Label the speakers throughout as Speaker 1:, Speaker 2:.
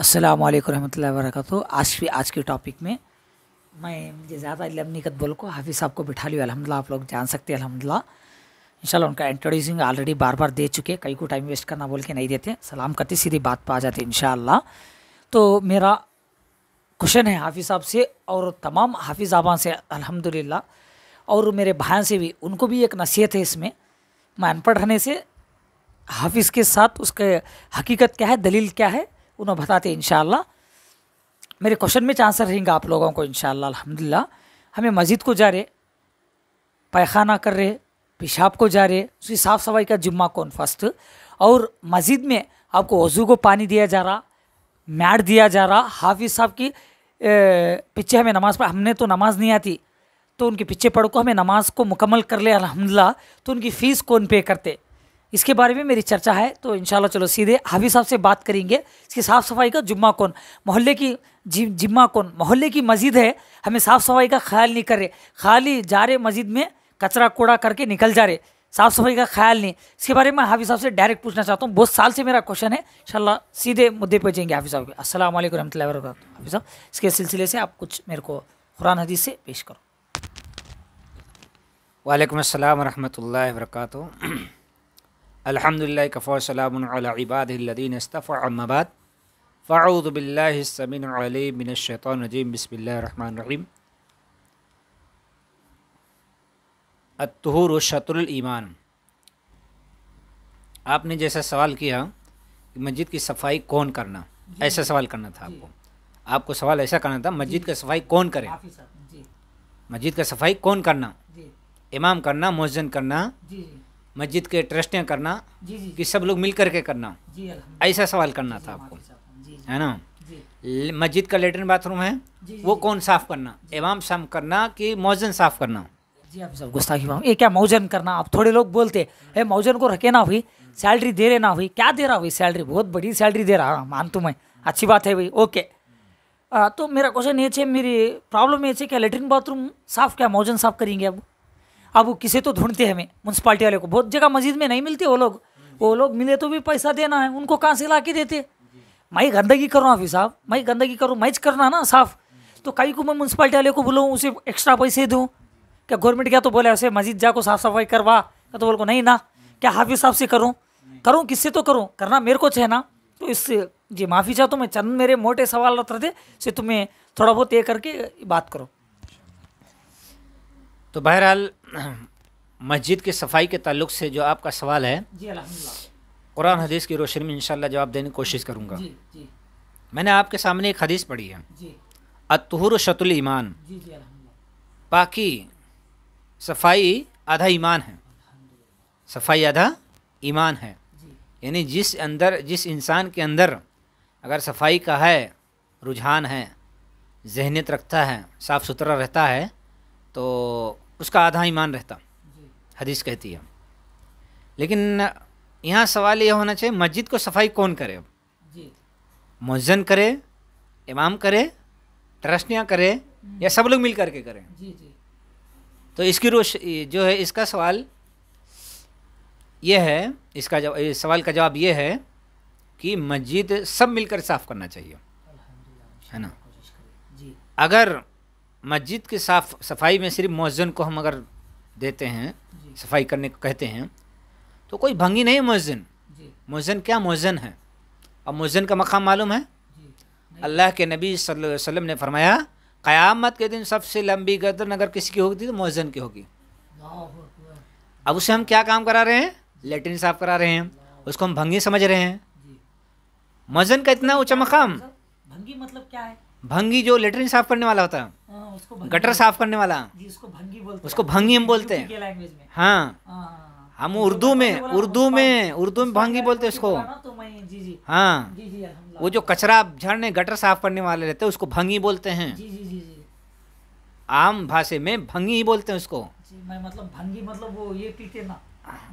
Speaker 1: अस्सलाम वालेकुम रहमतुल्लाहि बरकातहू आज भी आज के टॉपिक में मैं ज़्यादा अली बोल को हाफिज़ साहब को बिठा लिया अलहमदिल्ला आप लोग जान सकते हैं अलहमदिल्ला इंशाल्लाह उनका इंट्रोड्यूसिंग ऑलरेडी बार बार दे चुके कई को टाइम वेस्ट करना बोल के नहीं देते सलाम करते सीधी बात पर आ जाते इन तो मेरा क्वेश्चन है हाफिज़ साहब से और तमाम हाफिज़ आबान से अलहमदिल्ला और मेरे भाई से भी उनको भी एक नसीहत है इसमें मैं अनपढ़ रहने से हाफिज़ के साथ उसके हकीकत क्या है दलील क्या है उन्हें बताते इन मेरे क्वेश्चन में आंसर रहेंगे आप लोगों को इन अलहमदिल्ला हमें मस्जिद को जा रहे पैखाना कर रहे पेशाब को जा रहे उसकी तो साफ़ सफाई का जुम्मा कौन फर्स्ट और मस्जिद में आपको वजू को पानी दिया जा रहा मैट दिया जा रहा हाफिज़ साहब की पीछे हमें नमाज़ पढ़ हमने तो नमाज़ नहीं आती तो उनके पीछे पढ़ को हमें नमाज को मुकम्मल कर ले अलहमदिल्ला तो उनकी फ़ीस कौन पे करते इसके बारे में मेरी चर्चा है तो इनशाला चलो सीधे हाफिज साहब से बात करेंगे इसकी साफ़ सफाई का जुम्मा कौन मोहल्ले की जि, जिम्मा कौन मोहल्ले की मस्जिद है हमें साफ़ सफाई का ख्याल नहीं कर रहे खाली जा रहे मस्जिद में कचरा कूड़ा करके निकल जा रहे साफ़ सफाई का ख्याल नहीं इसके बारे में हाफिज़ साहब से डायरेक्ट पूछना चाहता हूँ बहुत साल से मेरा क्वेश्चन है इंशाल्लाह सीधे मुद्दे पर जाएंगे हाफिज़ साहब के असल वरम वर्क हाफिज़ साहब इसके सिलसिले से आप कुछ मेरे को
Speaker 2: कुरान हदीस से पेश करो वालेकुम अस्सलाम वरहमतुल्लाहि वरकू الحمد لله كفى سلام على عباده الذين استفعوا عما بعد فأعوذ بالله السميع العليم من الشيطان الرجيم بسم الله الرحمن الرحيم الطهور الإيمان آپ نے جیسا سوال کیا کہ مسجد کی صفائی کون کرنا ایسا سوال کرنا تھا آپ کو آپ کو سوال ایسا کرنا تھا مسجد کا صفائی کون کرے مسجد کا صفائی کون کرنا امام کرنا जी, کرنا मस्जिद के ट्रस्टियाँ करना जी जी कि सब लोग मिल करके करना जी ऐसा सवाल करना था आपको है ना मस्जिद का लेटरिन बाथरूम है वो कौन साफ़ करना एमाम साफ करना कि मौजन साफ़ करना
Speaker 1: जी आप सब की ये क्या मौजन करना आप थोड़े लोग बोलते है मौजन को रखे ना हुई सैलरी दे रहे ना हुई क्या दे रहा हुई सैलरी बहुत बड़ी सैलरी दे रहा मान मैं अच्छी बात है भाई ओके आ, तो मेरा क्वेश्चन ये मेरी प्रॉब्लम ये क्या लेटरिन बाथरूम साफ़ क्या मौजन साफ़ करेंगे अब अब किसे तो ढूंढते हैं हमें म्यूनसिपाल्टी वाले को बहुत जगह मस्जिद में नहीं मिलते वो लोग वो लोग मिले तो भी पैसा देना है उनको कहाँ से ला के देते मैं गंदगी करूँ हाफिज साहब मैं गंदगी करूँ मैच करना ना साफ तो कई को मैं म्यूनसिपाल्टी वाले को बुलाऊँ उसे एक्स्ट्रा पैसे दूँ क्या गवर्नमेंट क्या तो बोले ऐसे मस्जिद जा को साफ सफाई करवा क्या तो बोल को नहीं ना क्या हाफिज साहब से करूँ करूँ किससे तो करूँ करना मेरे को चाहे ना तो इससे जी माफ़ी चाहता हूँ मैं चंद मेरे मोटे सवाल रहे थे से तुम्हें थोड़ा बहुत ये करके बात
Speaker 2: करो तो बहरहाल मस्जिद की सफाई के ताल्लुक से जो आपका सवाल है कुरान हदीस की रोशनी में इंशाल्लाह जवाब देने की कोशिश करूँगा मैंने आपके सामने एक हदीस पढ़ी है अतहर शतुल ईमान पाकि सफाई आधा ईमान है सफाई आधा ईमान है यानी जिस अंदर जिस इंसान के अंदर अगर सफाई का है रुझान है जहनीत रखता है साफ़ सुथरा रहता है तो उसका आधा ईमान रहता हदीस कहती है लेकिन यहाँ सवाल यह होना चाहिए मस्जिद को सफाई कौन करे मुजन करे इमाम करे ट्रस्टियाँ करे हम्म। या सब लोग मिल करके करें जी जी तो इसकी रोश जो है इसका सवाल ये है इसका जवाब सवाल का जवाब ये है कि मस्जिद सब मिलकर साफ़ करना चाहिए है ना अगर मस्जिद के साफ सफाई में सिर्फ मौजन को हम अगर देते हैं सफाई करने को कहते हैं तो कोई भंगी नहीं है मौजन मौजन क्या मौजन है और मौजन का मकाम मालूम है अल्लाह के नबी वसल्लम ने फरमाया क़यामत के दिन सबसे लंबी गर्दन अगर किसी की होगी तो मौजन की होगी अब उसे हम क्या काम करा रहे हैं लेटरिन साफ करा रहे हैं उसको हम भंगी समझ रहे हैं मौजन का इतना ऊँचा मकाम मतलब,
Speaker 1: भंगी मतलब क्या है
Speaker 2: भंगी जो लेटरिन साफ करने वाला होता है हाँ, गटर साफ करने वाला
Speaker 1: उसको भंगी बोलते उसको भंगी हम बोलते हैं
Speaker 2: हाँ।, हाँ, हाँ हम तो उर्दू तो तो में उर्दू में उर्दू में भंगी बोलते हैं उसको हाँ वो जो कचरा झड़ने गटर साफ करने वाले रहते हैं उसको भंगी बोलते हैं आम भाषा में भंगी ही बोलते हैं उसको
Speaker 1: मैं मतलब भंगी मतलब वो ये पीते ना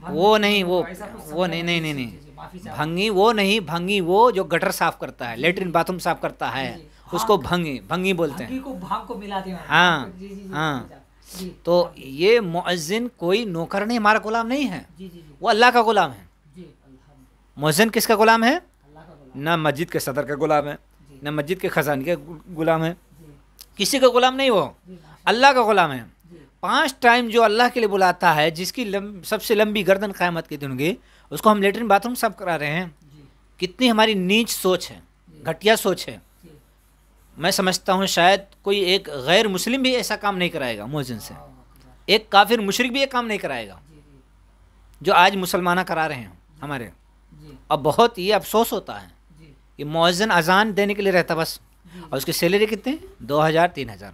Speaker 2: वो नहीं मतलब वो वो नहीं नहीं नहीं नहीं भंगी वो नहीं भंगी वो जो गटर साफ करता है लेटरिन बाथरूम साफ करता है उसको भंगी भंगी बोलते
Speaker 1: हैं
Speaker 2: हाँ हाँ तो ये मुअजिन कोई नौकर नहीं हमारा गुलाम नहीं है वो अल्लाह का गुलाम है मोजिन किसका गुलाम है ना मस्जिद के सदर का गुलाम है ना मस्जिद के खजान का गुलाम है किसी का गुलाम नहीं वो अल्लाह का गुलाम है पांच टाइम जो अल्लाह के लिए बुलाता है जिसकी लंब, सबसे लंबी गर्दन क़ायमत की दिन उसको हम लेटरिन बाथरूम सब करा रहे हैं कितनी हमारी नीच सोच है घटिया सोच है मैं समझता हूँ शायद कोई एक गैर मुस्लिम भी ऐसा काम नहीं कराएगा मोजन से एक काफिर मुशरक भी ये काम नहीं कराएगा जो आज मुसलमाना करा रहे हैं हमारे अब बहुत ये अफसोस होता है कि मोजन अजान देने के लिए रहता बस और उसकी सैलरी कितने दो हज़ार तीन हज़ार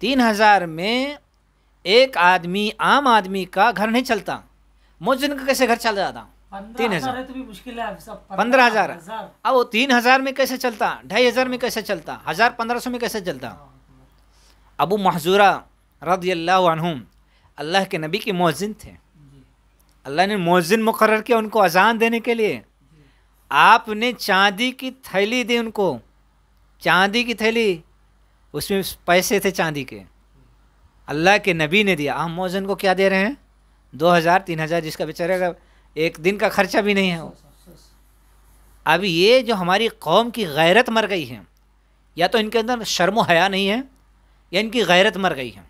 Speaker 2: तीन हज़ार में एक आदमी आम आदमी का घर नहीं चलता मोजिन का कैसे घर चल जाता
Speaker 1: तीन हजार तो भी मुश्किल है पंद्रह हजार अब
Speaker 2: वो तीन हजार में कैसे चलता ढाई हजार में कैसे चलता हजार पंद्रह सौ में कैसे चलता अबू महजूरा रदी अल्लाह अल्लाह के नबी के मौजिन थे अल्लाह ने मौजिन मुकर किया उनको अजान देने के लिए आपने चांदी की थैली दी उनको चांदी की थैली उसमें पैसे थे चांदी के अल्लाह के नबी ने दिया हम मौजन को क्या दे रहे हैं दो हज़ार तीन हज़ार जिसका बेचारे का एक दिन का खर्चा भी नहीं है वो अब ये जो हमारी कौम की गैरत मर गई है या तो इनके अंदर शर्म हया नहीं है या इनकी गैरत मर गई है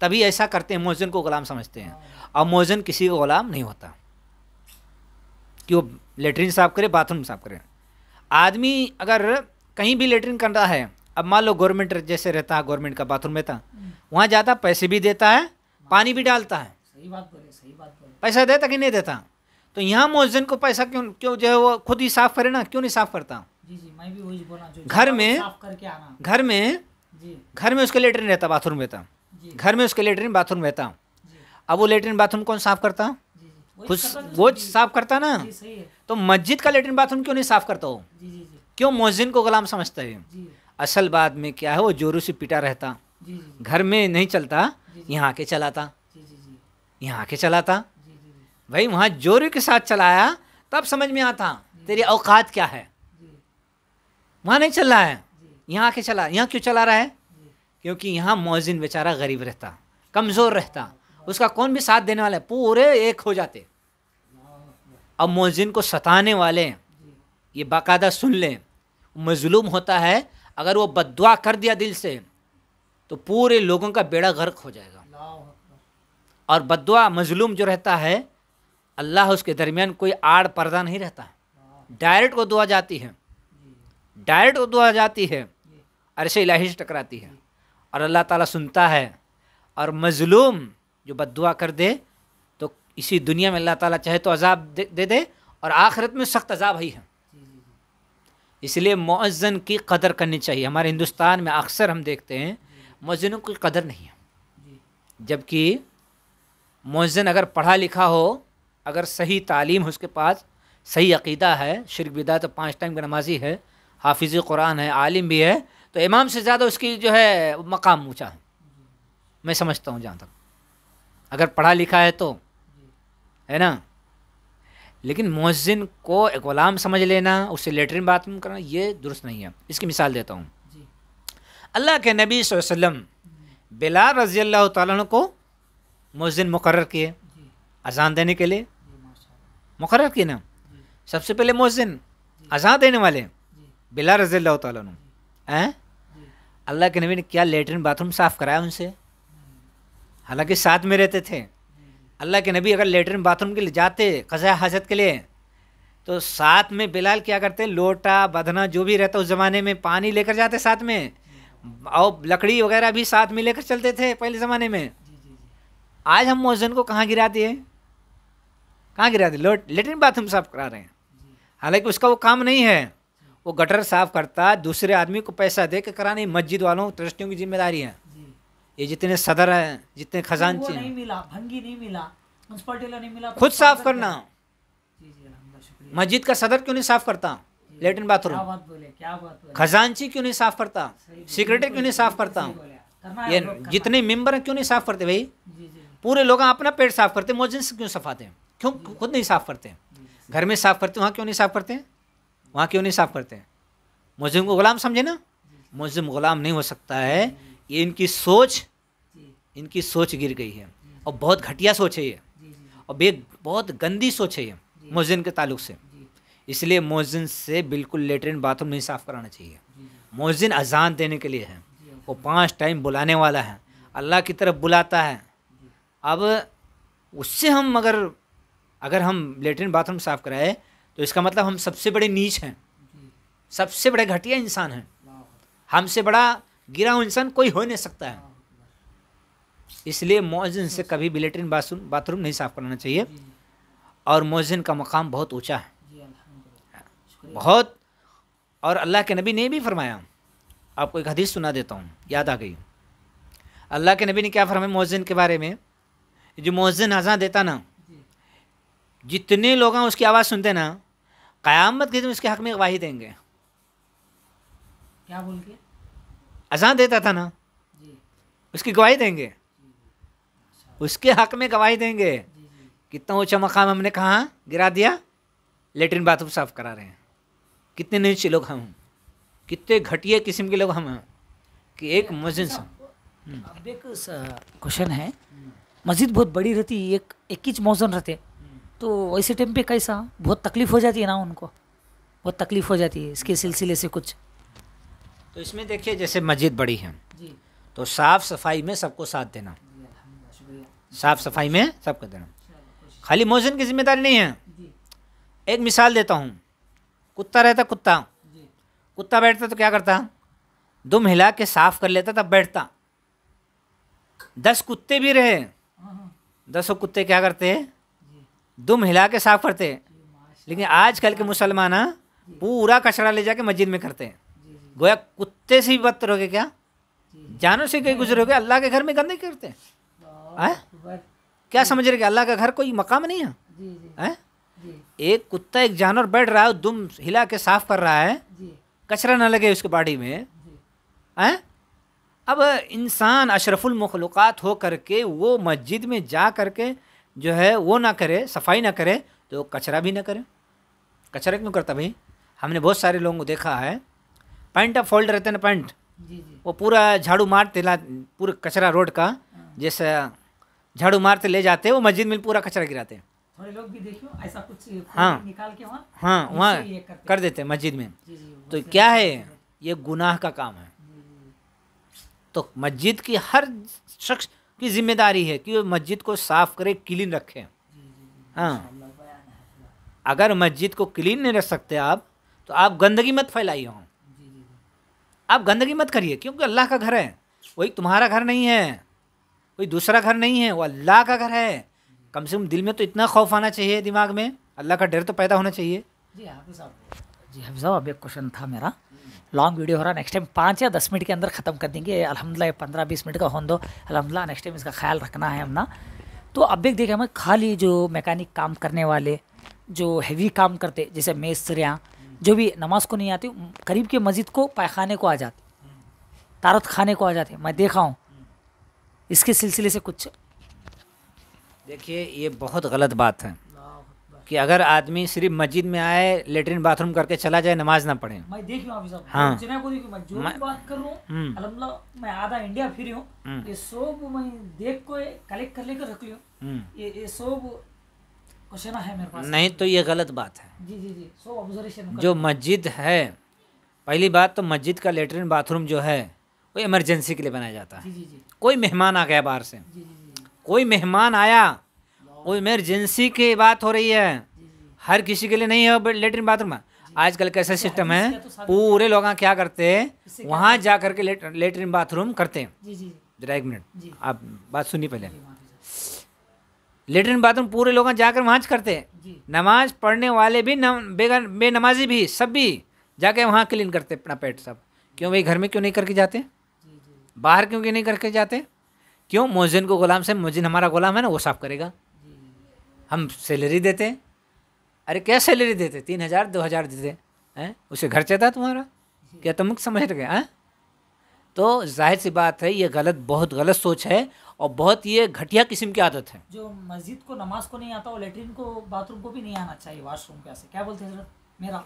Speaker 2: तभी ऐसा करते हैं मोजन को ग़ुलाम समझते हैं और मोजन किसी को ग़ुलाम नहीं होता कि वो लेटरिन साफ़ करे बाथरूम साफ़ करे आदमी अगर कहीं भी लेटरिन कर रहा है अब मान लो गवर्नमेंट जैसे रहता है गवर्नमेंट का बाथरूम रहता वहाँ जाता पैसे भी देता है पानी भी डालता है सही बात सही बात पैसा देता कि नहीं देता तो यहाँ मोहजन को पैसा क्यों क्यों जो है वो खुद ही साफ करे ना क्यों नहीं साफ करता
Speaker 1: जी जी मैं भी वही बोला घर में
Speaker 2: घर में घर में उसका लेटरिन रहता बाथरूम रहता घर में उसके लेटरिन बाथरूम रहता अब वो लेटरिन बाथरूम कौन साफ करता खुद तो वो साफ करता ना तो मस्जिद का लेटरिन बाथरूम क्यों नहीं साफ करता हो क्यों मोहजिन को गुलाम समझता है असल बात में क्या है वो जोरू से पिटा रहता घर में नहीं चलता यहाँ आके चलाता यहाँ आके चलाता भाई वहाँ जोरू के साथ चलाया तब समझ में आता तेरी औकात क्या है वहाँ नहीं चल रहा है यहाँ आके चला यहाँ क्यों चला रहा है क्योंकि यहाँ मोजिन बेचारा गरीब रहता कमज़ोर रहता उसका कौन भी साथ देने वाला है पूरे एक हो जाते अब मोजिन को सताने वाले ये बाकायदा सुन लें मजलूम होता है अगर वो बदुआ कर दिया दिल से तो पूरे लोगों का बेड़ा गर्क हो जाएगा और बदवा मजलूम जो रहता है अल्लाह उसके दरमियान कोई आड़ पर्दा नहीं रहता है डायरेक्ट वो दुआ जाती है डायरेक्ट वो दुआ जाती है अरसे इलाही से टकराती है और अल्लाह ताला सुनता है और मज़लूम जो दुआ कर दे तो इसी दुनिया में अल्लाह ताला चाहे तो अजाब दे, दे दे और आखिरत में सख्त अजाब ही है इसलिए मौज़न की कदर करनी चाहिए हमारे हिंदुस्तान में अक्सर हम देखते हैं मौजनों की कदर नहीं है जबकि मौजन अगर पढ़ा लिखा हो अगर सही तालीम उसके पास सही अकीदा है शिरक बिदा तो पाँच टाइम का नमाजी है हाफिज़ कुरान है आलिम भी है तो इमाम से ज़्यादा उसकी जो है मकाम ऊँचा है मैं समझता हूँ जहाँ तक अगर पढ़ा लिखा है तो है ना लेकिन मौजिन को एक ग़ुलाम समझ लेना उससे लेटरिन बाथरूम करना ये दुरुस्त नहीं है इसकी मिसाल देता हूँ अल्लाह के नबी वसल्लम बिला रज़ी अल्लाह तु को मुअज्जिन मुकर किए अजान देने के लिए मुकर किए ना सबसे पहले मोहसिन अजा देने वाले बिला रजी अल्लाह हैं अल्लाह के नबी ने क्या लेटरिन बाथरूम साफ़ कराया उनसे हालांकि साथ में रहते थे अल्लाह के नबी अगर लेटरिन बाथरूम के लिए जाते कज़ा हाजत के लिए तो साथ में बिलाल क्या करते लोटा बधना जो भी रहता उस ज़माने में पानी लेकर जाते साथ में और लकड़ी वगैरह भी साथ में लेकर चलते थे पहले ज़माने में आज हम मोजन को कहाँ गिरा दिए कहाँ गिरा दी लेटरिन बाथरूम साफ करा रहे हैं हालांकि उसका वो काम नहीं है वो गटर साफ करता दूसरे आदमी को पैसा दे के करानी मस्जिद वालों ट्रस्टियों की जिम्मेदारी है ये जितने सदर हैं जितने खजानची नहीं
Speaker 1: मिला भंगी नहीं मिला नहीं मिला खुद साफ करना
Speaker 2: मस्जिद का सदर क्यों नहीं साफ करता लेटरिन
Speaker 1: बाथरूम
Speaker 2: खजानची क्यों नहीं साफ करता सिक्रेटरी क्यों नहीं साफ करता ये जितने मेंबर हैं क्यों नहीं साफ करते भाई पूरे लोग अपना पेट साफ करते मोजिन क्यों सफाते हैं क्यों खुद नहीं साफ़ करते हैं घर में साफ़ करते वहाँ क्यों नहीं साफ़ करते हैं वहाँ क्यों नहीं साफ़ करते हैं मुजिम को ग़ुलाम समझे ना मुजिम ग़ुलाम नहीं हो सकता है ये इनकी सोच इनकी सोच गिर गई है और बहुत घटिया सोच है ये और बे बहुत गंदी सोच है ये मोजिन के ताल्लुक से इसलिए मोजिन से बिल्कुल लेटरिन बाथरूम नहीं साफ़ कराना चाहिए मोजिन अजान देने के लिए है वो पांच टाइम बुलाने वाला है अल्लाह की तरफ बुलाता है अब उससे हम अगर अगर हम लेटरिन बाथरूम साफ़ कराए तो इसका मतलब हम सबसे बड़े नीच हैं सबसे बड़े घटिया इंसान हैं हमसे बड़ा गिरा हुआ इंसान कोई हो नहीं सकता है इसलिए मोजिन से कभी भी लेटरिन बाथरूम बाथरूम नहीं साफ़ कराना चाहिए और मोजिन का मकाम बहुत ऊँचा है बहुत और अल्लाह के नबी ने भी फरमाया आपको एक हदीस सुना देता हूँ याद आ गई अल्लाह के नबी ने क्या फरमाया मोजिन के बारे में जो मोजिन अज़ा देता ना जितने लोग हैं उसकी आवाज़ सुनते ना क़यामत के दिन उसके हक़ में गवाही देंगे क्या बोल के अजान देता था ना उसकी गवाही देंगे अच्छा। उसके हक़ में गवाही देंगे कितना ऊँचा मकाम हमने कहाँ गिरा दिया लेटरिन बाथरूम साफ़ करा रहे हैं कितने नीचे लोग हम कितने घटिया किस्म के लोग हम हैं कि एक मस्जिद
Speaker 1: अब एक क्वेश्चन
Speaker 2: है मस्जिद बहुत बड़ी रहती एक एक
Speaker 1: ही मौसम रहते तो ऐसे टाइम पे कैसा बहुत तकलीफ़ हो जाती है ना उनको बहुत तकलीफ़ हो जाती है इसके सिलसिले से कुछ
Speaker 2: तो इसमें देखिए जैसे मस्जिद बड़ी है तो साफ़ सफाई में सबको साथ देना साफ़ सफाई में सबको देना खाली मोहसिन की जिम्मेदारी नहीं है एक मिसाल देता हूँ कुत्ता रहता कुत्ता कुत्ता बैठता तो क्या करता दुम हिला के साफ कर लेता तब बैठता दस कुत्ते भी रहे हाँ, हाँ। दसों कुत्ते क्या करते हैं दुम हिला के साफ करते हैं लेकिन आजकल के मुसलमान हाँ, पूरा कचरा ले जाके मस्जिद में करते हैं गोया कुत्ते से भी बदतर हो गए क्या जानों से कहीं गुजरोगे अल्लाह के घर में गंदे करते हैं है? हाँ? क्या समझ रहे अल्लाह का घर कोई मकाम नहीं है, ऐ हाँ? एक कुत्ता एक जानवर बैठ रहा है दुम हिला के साफ कर रहा है कचरा ना लगे उसके बाड़ी में है अब इंसान अशरफुल अशरफुलमखलूक़ात हो करके वो मस्जिद में जा करके जो है वो ना करे सफाई ना करे तो कचरा भी ना करे कचरा क्यों करता भाई हमने बहुत सारे लोगों को देखा है पैंट अब फोल्ड रहते ना पैंट वो पूरा झाड़ू मारते ला पूरा कचरा रोड का हाँ। जैसे झाड़ू मारते ले जाते वो मस्जिद में पूरा कचरा गिराते हैं
Speaker 1: लोग भी देखियो ऐसा कुछ हाँ निकाल के वहाँ हाँ वहाँ कर
Speaker 2: देते मस्जिद में तो क्या है ये गुनाह का काम है तो मस्जिद की हर शख्स की जिम्मेदारी है कि वो मस्जिद को साफ़ करे क्लीन रखे हाँ अगर मस्जिद को क्लीन नहीं रख सकते आप तो आप गंदगी मत फैलाइए हो आप गंदगी मत करिए क्योंकि अल्लाह का घर है वही तुम्हारा घर नहीं है कोई दूसरा घर नहीं है वो अल्लाह का घर है कम से कम दिल में तो इतना खौफ आना चाहिए दिमाग में अल्लाह का डर तो पैदा होना चाहिए
Speaker 1: जी हाफिज साहब जी हाफिज साहब अब एक क्वेश्चन था मेरा लॉन्ग वीडियो हो रहा नेक्स्ट टाइम पाँच या दस मिनट के अंदर ख़त्म कर देंगे अलहमदिल्ला पंद्रह बीस मिनट का हो दो अलहमदिल्ला नेक्स्ट टाइम इसका ख्याल रखना है हमना तो अब भी देखिए हमें खाली जो मैकेनिक काम करने वाले जो हैवी काम करते जैसे मेस्त्रियाँ जो भी नमाज को नहीं आती करीब के मस्जिद को पैखाने को आ जाते तारत खाने को आ जाते मैं देखा
Speaker 2: हूँ इसके
Speaker 1: सिलसिले से कुछ
Speaker 2: देखिए ये बहुत गलत बात है कि अगर आदमी सिर्फ मस्जिद में आए लेटरिन बाथरूम करके चला जाए नमाज ना पढ़े
Speaker 1: मैं देख रहा हूँ हाँ मैं जो मैं, बात कर रहा हूँ हम्म। मैं आधा इंडिया फिर हूँ हम्म। ये सब मैं देख को कलेक्ट कर लेकर रख लियो हम्म। ये ये सब क्वेश्चन है मेरे पास नहीं
Speaker 2: तो ये गलत बात
Speaker 1: है जी जी जी सब ऑब्जर्वेशन जो
Speaker 2: मस्जिद है पहली बात तो मस्जिद का लेटरिन बाथरूम जो है वो इमरजेंसी के लिए बनाया जाता है कोई मेहमान आ गया बाहर से कोई मेहमान आया वो इमरजेंसी की बात हो रही है हर किसी के लिए नहीं है लेटरिन बाथरूम आजकल कैसा सिस्टम है तो पूरे लोग क्या करते हैं वहाँ जा करके लेटरिन बाथरूम करते हैं जरा एक मिनट आप बात सुनिए पहले लेटरिन बाथरूम पूरे लोग जाकर वहाँ करते हैं नमाज पढ़ने वाले भी बेनमाजी भी सब भी जाके वहाँ क्लीन करते अपना पेट सब क्यों भाई घर में क्यों नहीं करके जाते बाहर क्यों नहीं करके जाते क्यों मोजिन को गुलाम से मोजिन हमारा गुलाम है ना वो साफ करेगा हम सैलरी देते हैं अरे क्या सैलरी देते तीन हज़ार दो हज़ार देते हैं उसे घर चाहता तुम्हारा क्या तुम समझ रहे हैं तो जाहिर सी बात है ये गलत बहुत गलत सोच है और बहुत ये घटिया किस्म की आदत है
Speaker 1: जो मस्जिद को नमाज को नहीं आता लेटरिन को बाथरूम को भी नहीं आना चाहिए वाशरूम के क्या बोलते हैं
Speaker 2: मेरा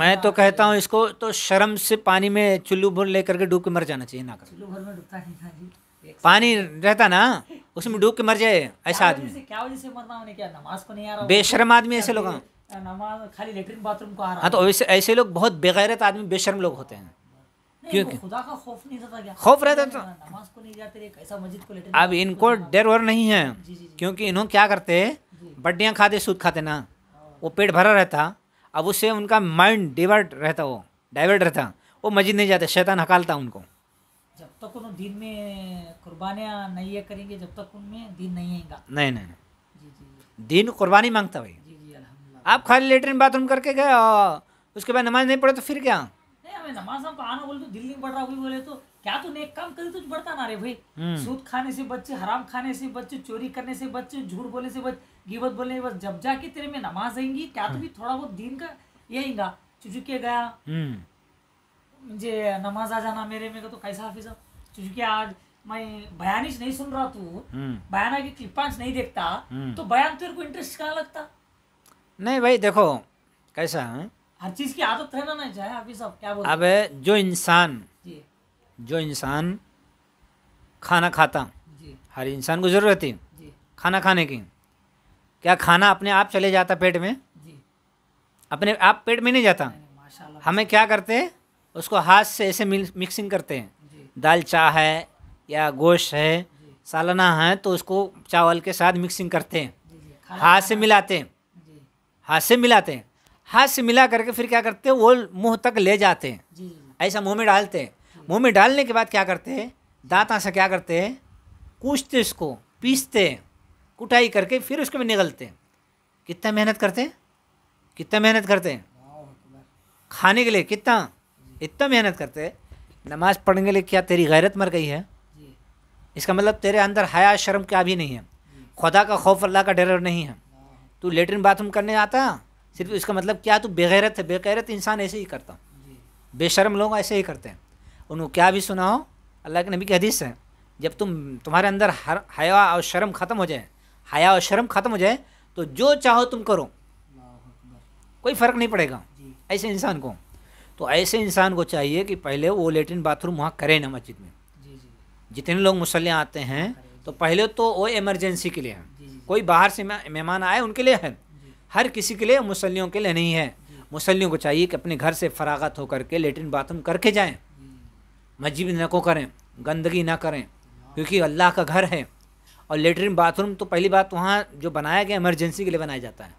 Speaker 2: मैं तो कहता हूँ इसको तो शर्म से पानी में चुल्लू भर लेकर के डूब के मर जाना चाहिए ना
Speaker 1: कर
Speaker 2: पानी रहता ना उसमें डूब के मर जाए ऐसा आदमी
Speaker 1: बेशरम आदमी ऐसे लोग हाँ तो ऐसे
Speaker 2: ऐसे लोग बहुत बेगैरत आदमी बेशरम लोग होते हैं क्यों खुदा
Speaker 1: का खौफ नहीं था क्या खौफ रहता तो- को नहीं जाते कैसा मस्जिद को अब
Speaker 2: इनको डर वर नहीं है क्योंकि इन्हों क्या करते बड्डियाँ खाते सूद खाते ना वो पेट भरा रहता अब उससे उनका माइंड डिवर्ट रहता वो डाइवर्ट रहता वो मस्जिद नहीं जाते शैतान हकालता उनको तक उन दिन में कुर्बानियाँ नहीं करेंगे जब तक उनमें दिन नहीं आएगा नहीं नहीं, नहीं। जी जी दिन कुर्बानी मांगता भाई जी जी आप खाली लेटरिन बाथरूम करके गए और उसके बाद नमाज नहीं पढ़े तो फिर क्या नहीं
Speaker 1: हमें नमाज हम आना बोले तो दिल नहीं रहा हुई बोले तो क्या काम करे बढ़ता ना रे भाई हम्म। सूद खाने से बच्चे हराम खाने से बच्चे चोरी करने से बच्चे झूठ बोले से बच्चे गिबत बस जब जाके तेरे में नमाज आएंगी क्या तू भी हम्म। थोड़ा बहुत दिन का ये आएगा चुचुके गया हम्म। मुझे नमाज आ जाना मेरे में तो कैसा हाफिज क्योंकि आज मैं बयानिश नहीं सुन रहा तू हम्म। बयान की क्लिपांश नहीं देखता हम्म। तो बयान तेरे को इंटरेस्ट कहाँ लगता
Speaker 2: नहीं भाई देखो कैसा है
Speaker 1: हर चीज की आदत है ना चाहे अभी सब क्या बोलते
Speaker 2: अब जो इंसान जो इंसान खाना खाता हर इंसान को जरूरत है खाना खाने की क्या खाना अपने आप चले जाता पेट में जी। अपने आप पेट में नहीं जाता हमें क्या करते हैं उसको हाथ से ऐसे मिक्सिंग करते हैं दाल चाह है या गोश्त है सालाना है तो उसको चावल के साथ मिक्सिंग करते हैं हाथ से मिलाते हैं हाथ से मिलाते हैं हाथ से मिला करके फिर क्या करते हैं वो मुंह तक ले जाते हैं ऐसा मुंह में डालते हैं मुंह में डालने के बाद क्या करते हैं दांता से क्या करते हैं कूचते उसको पीसते हैं कुटाई करके फिर उसके में निगलते हैं कितना मेहनत करते हैं कितना मेहनत करते हैं खाने के लिए कितना इतना मेहनत करते हैं नमाज पढ़ने के लिए क्या तेरी गैरत मर गई है इसका मतलब तेरे अंदर हया शर्म क्या भी नहीं है खुदा का खौफ अल्लाह का डर नहीं है हाँ। तू लेटरिन बाथरूम करने आता सिर्फ इसका मतलब क्या तू बेगैरत है बेगैरत इंसान ऐसे ही करता बेशरम लोग ऐसे ही करते हैं उनको क्या भी सुना हो अल्लाह के नबी की हदीस है जब तुम तुम्हारे अंदर हर हया और शर्म ख़त्म हो जाए हया और शर्म ख़त्म हो जाए तो जो चाहो तुम करो कोई फ़र्क नहीं पड़ेगा ऐसे इंसान को तो ऐसे इंसान को चाहिए कि पहले वो लेटरिन बाथरूम वहाँ करें ना मस्जिद में जितने लोग मुसल आते हैं हाँ, तो पहले तो वो इमरजेंसी के लिए हैं कोई बाहर से मेहमान आए उनके लिए है हर किसी के लिए मुसलियों के लिए नहीं है मुसलियों को चाहिए कि अपने घर से फरागत होकर के लेटरिन बाथरूम करके जाएं मस्जिद न को करें गंदगी ना करें हाँ। क्योंकि अल्लाह का घर है और लेटरिन बाथरूम तो पहली बात तो वहाँ जो बनाया गया इमरजेंसी के लिए बनाया जाता है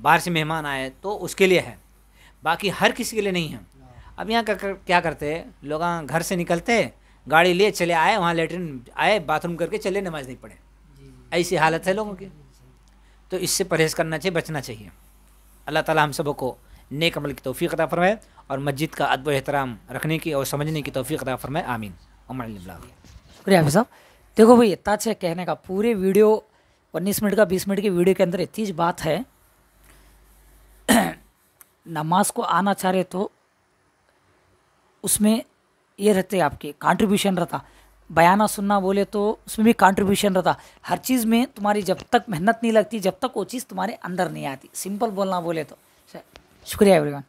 Speaker 2: बाहर से मेहमान आए तो उसके लिए है बाकी हर किसी के लिए नहीं है अब यहाँ कर, क्या करते लोग घर से निकलते गाड़ी लिए चले आए वहाँ लेटरिन आए बाथरूम करके चले नमाज नहीं पढ़े ऐसी हालत है लोगों की तो इससे परहेज़ करना चाहिए बचना चाहिए अल्लाह ताला हम सबको नेक अमल की तोफ़ी अदा फरमाए और मस्जिद का अदब एहतराम रखने की और समझने की तोफ़ी अदा फरमाए आमीन
Speaker 1: शुक्रिया हाफि साहब देखो भाई इतना अच्छा कहने का पूरे वीडियो उन्नीस मिनट का बीस मिनट की वीडियो के अंदर इतनी बात है नमाज को आना चाह रहे तो उसमें ये रहते आपके कॉन्ट्रीब्यूशन रहता बयाना सुनना बोले तो उसमें भी कॉन्ट्रीब्यूशन रहता हर चीज़ में तुम्हारी जब तक मेहनत नहीं लगती जब तक वो चीज़ तुम्हारे अंदर नहीं आती सिंपल बोलना बोले तो अच्छा, शुक्रिया एवरीवन